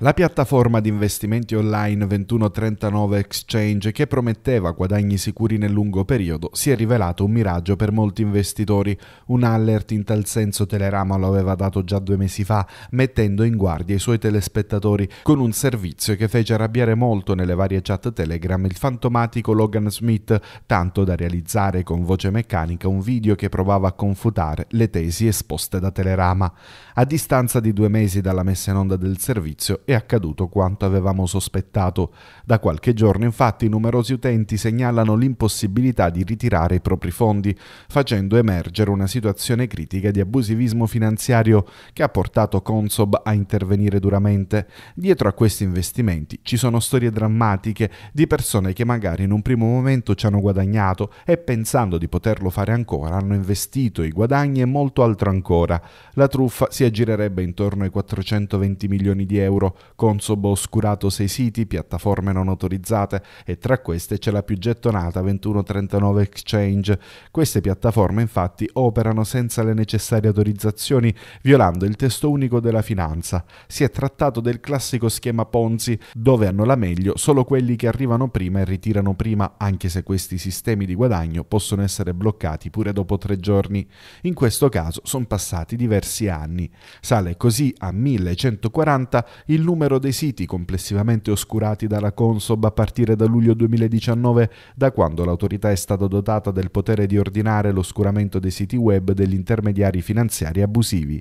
La piattaforma di investimenti online 2139 Exchange, che prometteva guadagni sicuri nel lungo periodo, si è rivelato un miraggio per molti investitori. Un alert in tal senso Telerama lo aveva dato già due mesi fa, mettendo in guardia i suoi telespettatori con un servizio che fece arrabbiare molto nelle varie chat Telegram il fantomatico Logan Smith, tanto da realizzare con voce meccanica un video che provava a confutare le tesi esposte da Telerama. A distanza di due mesi dalla messa in onda del servizio, è accaduto quanto avevamo sospettato. Da qualche giorno infatti numerosi utenti segnalano l'impossibilità di ritirare i propri fondi, facendo emergere una situazione critica di abusivismo finanziario che ha portato Consob a intervenire duramente. Dietro a questi investimenti ci sono storie drammatiche di persone che magari in un primo momento ci hanno guadagnato e pensando di poterlo fare ancora hanno investito i guadagni e molto altro ancora. La truffa si aggirerebbe intorno ai 420 milioni di euro, Consobo ha oscurato sei siti, piattaforme non autorizzate e tra queste c'è la più gettonata 2139 Exchange. Queste piattaforme infatti operano senza le necessarie autorizzazioni, violando il testo unico della finanza. Si è trattato del classico schema Ponzi, dove hanno la meglio solo quelli che arrivano prima e ritirano prima, anche se questi sistemi di guadagno possono essere bloccati pure dopo tre giorni. In questo caso sono passati diversi anni. Sale così a 1140 il numero dei siti complessivamente oscurati dalla Consob a partire da luglio 2019, da quando l'autorità è stata dotata del potere di ordinare l'oscuramento dei siti web degli intermediari finanziari abusivi.